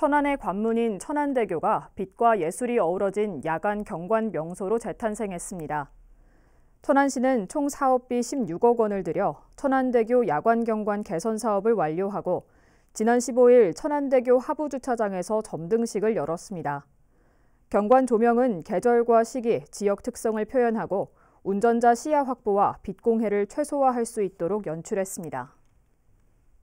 천안의 관문인 천안대교가 빛과 예술이 어우러진 야간 경관 명소로 재탄생했습니다. 천안시는 총 사업비 16억 원을 들여 천안대교 야간 경관 개선 사업을 완료하고 지난 15일 천안대교 하부 주차장에서 점등식을 열었습니다. 경관 조명은 계절과 시기, 지역 특성을 표현하고 운전자 시야 확보와 빛 공해를 최소화할 수 있도록 연출했습니다.